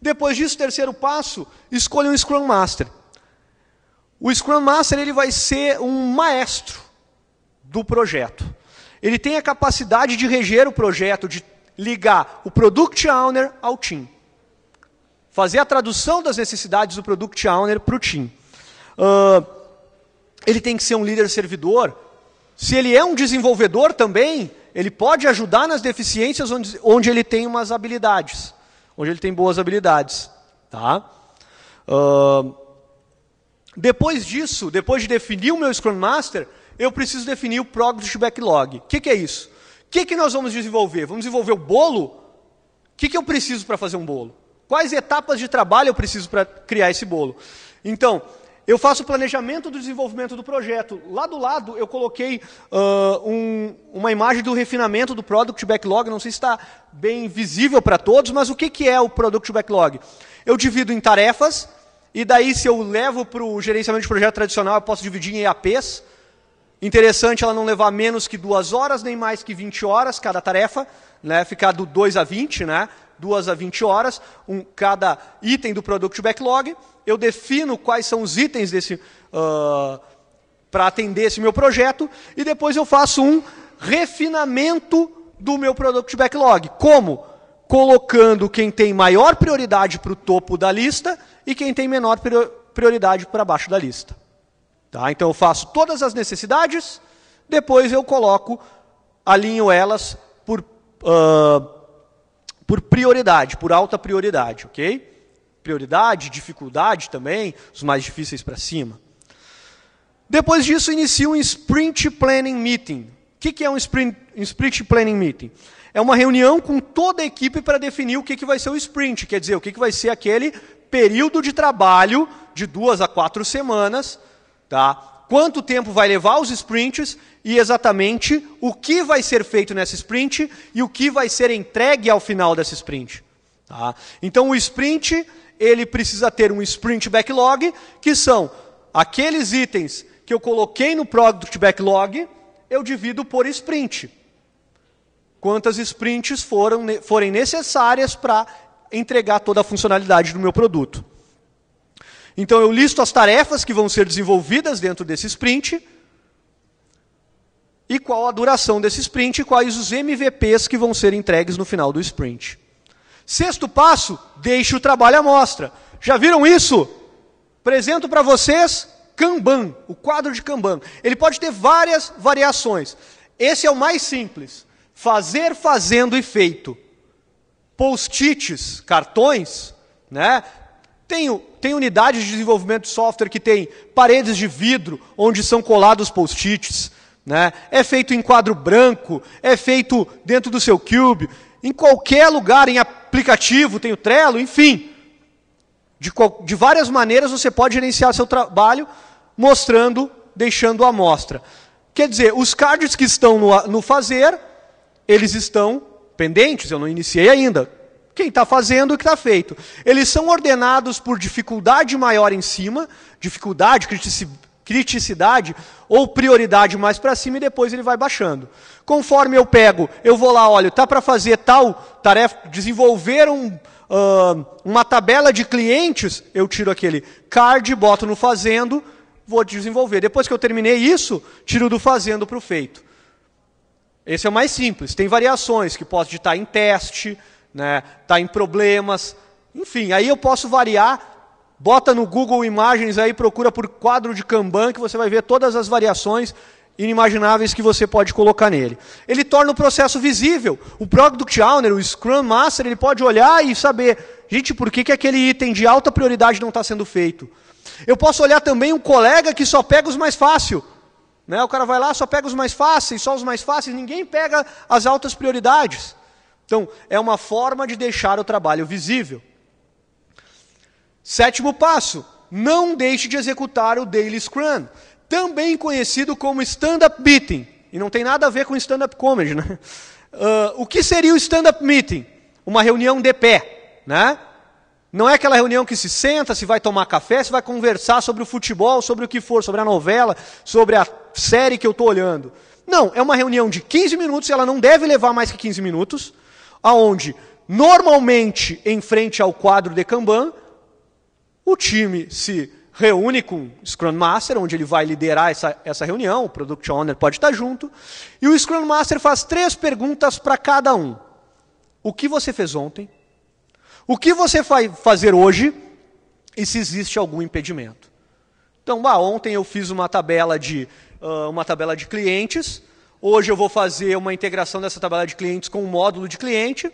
Depois disso, terceiro passo, escolha um Scrum Master. O Scrum Master ele vai ser um maestro do projeto. Ele tem a capacidade de reger o projeto, de ligar o Product Owner ao Team. Fazer a tradução das necessidades do Product Owner para o Team. Uh, ele tem que ser um líder servidor. Se ele é um desenvolvedor também, ele pode ajudar nas deficiências onde, onde ele tem umas habilidades, onde ele tem boas habilidades. Tá? Uh, depois disso, depois de definir o meu Scrum Master, eu preciso definir o Progress Backlog. O que, que, é isso? O que, que nós vamos desenvolver? Vamos desenvolver o bolo? O que, que eu preciso para fazer um bolo? Quais etapas de trabalho eu preciso para criar esse bolo? Então, eu faço o planejamento do desenvolvimento do projeto. Lá do lado, eu coloquei uh, um, uma imagem do refinamento do Product Backlog. Não sei se está bem visível para todos, mas o que, que é o Product Backlog? Eu divido em tarefas, e daí, se eu levo para o gerenciamento de projeto tradicional, eu posso dividir em EAPs. Interessante ela não levar menos que duas horas, nem mais que 20 horas cada tarefa, né? ficar do 2 a 20, né? 2 a 20 horas, um, cada item do Product Backlog. Eu defino quais são os itens desse uh, ah, para atender esse meu projeto, e depois eu faço um refinamento do meu Product Backlog. Como? Colocando quem tem maior prioridade para o topo da lista e quem tem menor prioridade para baixo da lista. Tá? Então eu faço todas as necessidades, depois eu coloco, alinho elas por, uh, por prioridade, por alta prioridade, ok? Prioridade, dificuldade também, os mais difíceis para cima. Depois disso, inicio um Sprint Planning Meeting. O que, que é um sprint, um sprint Planning Meeting? É uma reunião com toda a equipe para definir o que, que vai ser o sprint, quer dizer, o que, que vai ser aquele período de trabalho de duas a quatro semanas Tá? Quanto tempo vai levar os sprints e exatamente o que vai ser feito nessa sprint e o que vai ser entregue ao final dessa sprint. Tá? Então o sprint ele precisa ter um sprint backlog que são aqueles itens que eu coloquei no product backlog eu divido por sprint. Quantas sprints foram, forem necessárias para entregar toda a funcionalidade do meu produto. Então eu listo as tarefas que vão ser desenvolvidas dentro desse sprint e qual a duração desse sprint e quais os MVPs que vão ser entregues no final do sprint. Sexto passo, deixe o trabalho à mostra. Já viram isso? Apresento para vocês Kanban, o quadro de Kanban. Ele pode ter várias variações. Esse é o mais simples. Fazer, fazendo e feito. Post-its, cartões, né? Tem, tem unidades de desenvolvimento de software que tem paredes de vidro onde são colados post-its, né? é feito em quadro branco, é feito dentro do seu cube, em qualquer lugar, em aplicativo, tem o Trello, enfim. De, de várias maneiras você pode gerenciar seu trabalho mostrando, deixando a amostra. Quer dizer, os cards que estão no, no fazer, eles estão pendentes, eu não iniciei ainda, quem está fazendo o que está feito. Eles são ordenados por dificuldade maior em cima, dificuldade, criticidade ou prioridade mais para cima e depois ele vai baixando. Conforme eu pego, eu vou lá, olho, tá para fazer tal tarefa, desenvolver um, uh, uma tabela de clientes, eu tiro aquele card, boto no fazendo, vou desenvolver. Depois que eu terminei isso, tiro do fazendo para o feito. Esse é o mais simples. Tem variações que posso editar em teste, né? Tá em problemas, enfim. Aí eu posso variar. Bota no Google Imagens aí, procura por quadro de Kanban que você vai ver todas as variações inimagináveis que você pode colocar nele. Ele torna o processo visível. O Product Owner, o Scrum Master, ele pode olhar e saber, gente, por que, que aquele item de alta prioridade não está sendo feito? Eu posso olhar também um colega que só pega os mais fáceis. Né? O cara vai lá, só pega os mais fáceis, só os mais fáceis, ninguém pega as altas prioridades. Então, é uma forma de deixar o trabalho visível. Sétimo passo: não deixe de executar o Daily Scrum, também conhecido como Stand-Up Meeting. E não tem nada a ver com stand-up comedy, né? Uh, o que seria o stand-up meeting? Uma reunião de pé, né? Não é aquela reunião que se senta, se vai tomar café, se vai conversar sobre o futebol, sobre o que for, sobre a novela, sobre a série que eu estou olhando. Não, é uma reunião de 15 minutos, ela não deve levar mais que 15 minutos, aonde normalmente em frente ao quadro de Kanban, o time se reúne com o Scrum Master, onde ele vai liderar essa, essa reunião, o Product Owner pode estar junto, e o Scrum Master faz três perguntas para cada um. O que você fez ontem? O que você vai fazer hoje? E se existe algum impedimento? Então, ontem eu fiz uma tabela de, uh, uma tabela de clientes, Hoje eu vou fazer uma integração dessa tabela de clientes com o um módulo de cliente,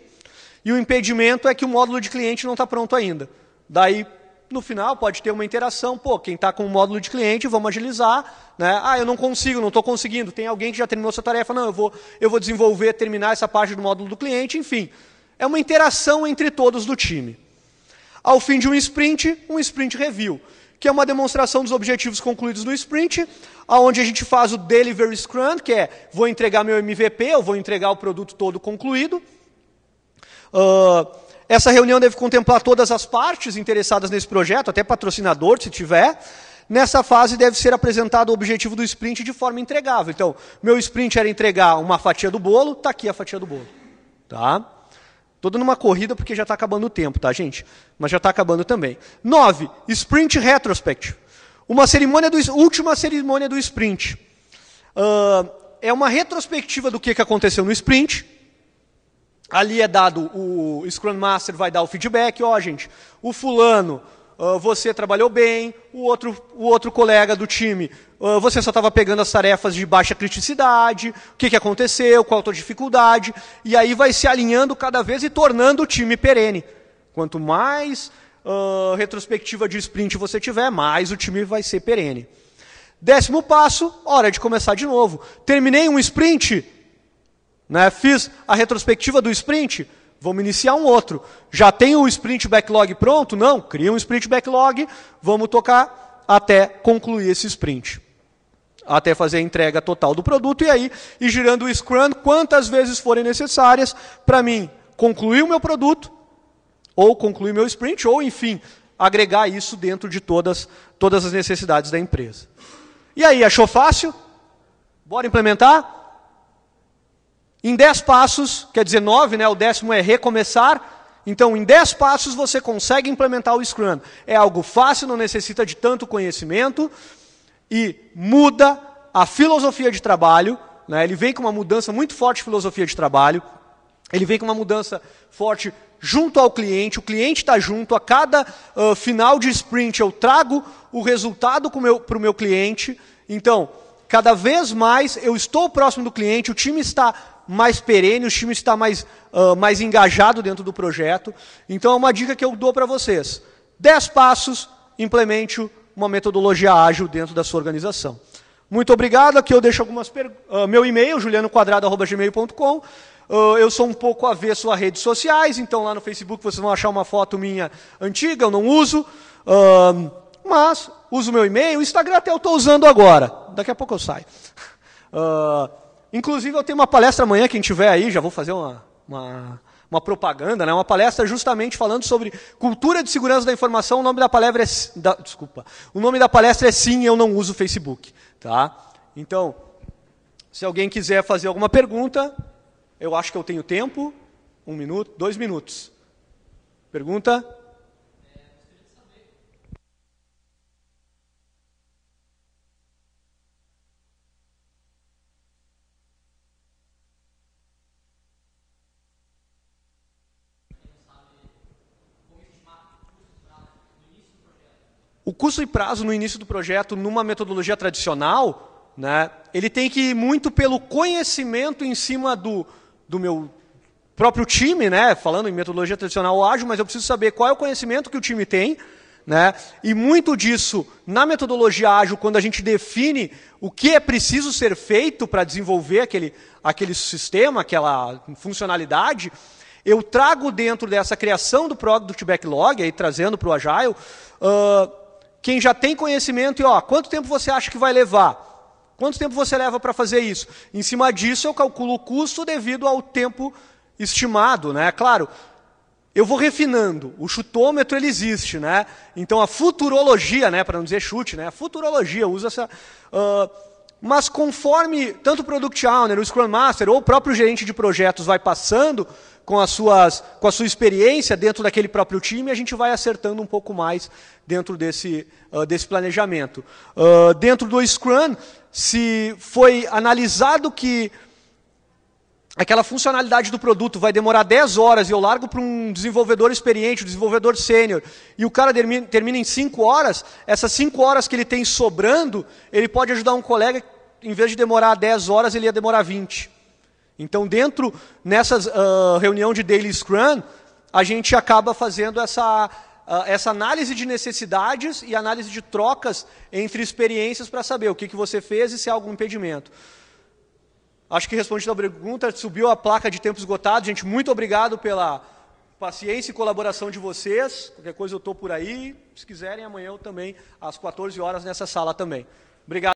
e o impedimento é que o módulo de cliente não está pronto ainda. Daí, no final, pode ter uma interação, pô, quem está com o módulo de cliente, vamos agilizar, né? Ah, eu não consigo, não estou conseguindo, tem alguém que já terminou essa tarefa, não, eu vou, eu vou desenvolver, terminar essa parte do módulo do cliente, enfim. É uma interação entre todos do time. Ao fim de um sprint, um sprint review que é uma demonstração dos objetivos concluídos no sprint, aonde a gente faz o delivery scrum, que é vou entregar meu MVP, eu vou entregar o produto todo concluído. Uh, essa reunião deve contemplar todas as partes interessadas nesse projeto, até patrocinador, se tiver. Nessa fase deve ser apresentado o objetivo do sprint de forma entregável. Então, meu sprint era entregar uma fatia do bolo, está aqui a fatia do bolo. Tá? Estou dando uma corrida porque já está acabando o tempo, tá, gente? Mas já está acabando também. 9. Sprint Retrospect. Uma cerimônia do, última cerimônia do sprint. Uh, é uma retrospectiva do que, que aconteceu no sprint. Ali é dado, o Scrum Master vai dar o feedback. Ó, oh, gente, o fulano ah, você trabalhou bem, o outro, o outro colega do time, uh, você só estava pegando as tarefas de baixa criticidade, o que, que aconteceu, qual a tua dificuldade, e aí vai se alinhando cada vez e tornando o time perene. Quanto mais uh, retrospectiva de sprint você tiver, mais o time vai ser perene. Décimo passo, hora de começar de novo. Terminei um sprint, né, fiz a retrospectiva do sprint, Vamos iniciar um outro. Já tem o sprint backlog pronto? Não, cria um sprint backlog, vamos tocar até concluir esse sprint. Até fazer a entrega total do produto e aí e girando o Scrum quantas vezes forem necessárias para mim concluir o meu produto ou concluir meu sprint ou enfim, agregar isso dentro de todas todas as necessidades da empresa. E aí, achou fácil? Bora implementar? Em dez passos, quer dizer nove, né? O décimo é recomeçar. Então, em 10 passos você consegue implementar o Scrum. É algo fácil, não necessita de tanto conhecimento e muda a filosofia de trabalho. Né? Ele vem com uma mudança muito forte de filosofia de trabalho. Ele vem com uma mudança forte junto ao cliente. O cliente está junto. A cada uh, final de sprint eu trago o resultado para o meu, meu cliente. Então, cada vez mais eu estou próximo do cliente, o time está mais perene, o time está mais, uh, mais engajado dentro do projeto. Então, é uma dica que eu dou para vocês: 10 passos, implemente uma metodologia ágil dentro da sua organização. Muito obrigado. Aqui eu deixo algumas perguntas. Uh, meu e-mail, julianoquadrado.gmail.com. Uh, ah, eu sou um pouco avesso a redes sociais, então lá no Facebook vocês vão achar uma foto minha antiga, eu não uso. Uh, mas uso meu e-mail. O Instagram até eu estou usando agora. Daqui a pouco eu saio. Uh, Inclusive, eu tenho uma palestra amanhã, quem tiver aí, já vou fazer uma, uma, uma, propaganda, né? uma palestra justamente falando sobre cultura de segurança da informação. O nome da palestra é. Da, desculpa. O nome da palestra é Sim, eu não uso Facebook. Tá? Então, se alguém quiser fazer alguma pergunta, eu acho que eu tenho tempo. Um minuto, dois minutos. Pergunta? O custo e prazo no início do projeto, numa metodologia tradicional, né, ele tem que ir muito pelo conhecimento em cima do, do meu próprio time, né, falando em metodologia tradicional ágil, mas eu preciso saber qual é o conhecimento que o time tem, né, e muito disso, na metodologia ágil, quando a gente define o que é preciso ser feito para desenvolver aquele, aquele sistema, aquela funcionalidade, eu trago dentro dessa criação do Product Backlog, aí, trazendo para o Agile, uh, quem já tem conhecimento e ó, quanto tempo você acha que vai levar? Quanto tempo você leva para fazer isso? Em cima disso, eu calculo o custo devido ao tempo estimado, né? Claro, eu vou refinando. O chutômetro ele existe, né? Então a futurologia, né, para não dizer chute, né? A futurologia usa essa uh, mas conforme tanto o Product Owner, o Scrum Master ou o próprio gerente de projetos vai passando, com, as suas, com a sua experiência dentro daquele próprio time, a gente vai acertando um pouco mais dentro desse, uh, desse planejamento. Uh, dentro do Scrum, se foi analisado que aquela funcionalidade do produto vai demorar 10 horas e eu largo para um desenvolvedor experiente, um desenvolvedor sênior, e o cara termina, termina em 5 horas, essas 5 horas que ele tem sobrando, ele pode ajudar um colega, em vez de demorar 10 horas, ele ia demorar 20. Então, dentro nessa uh, ah, reunião de Daily Scrum, a gente acaba fazendo essa, uh, essa análise de necessidades e análise de trocas entre experiências para saber o que, que você fez e se há algum impedimento. Acho que respondi a pergunta, subiu a placa de tempo esgotado. Gente, muito obrigado pela paciência e colaboração de vocês. Qualquer coisa eu estou por aí. Se quiserem, amanhã eu também, às 14 horas, nessa sala também. Obrigado.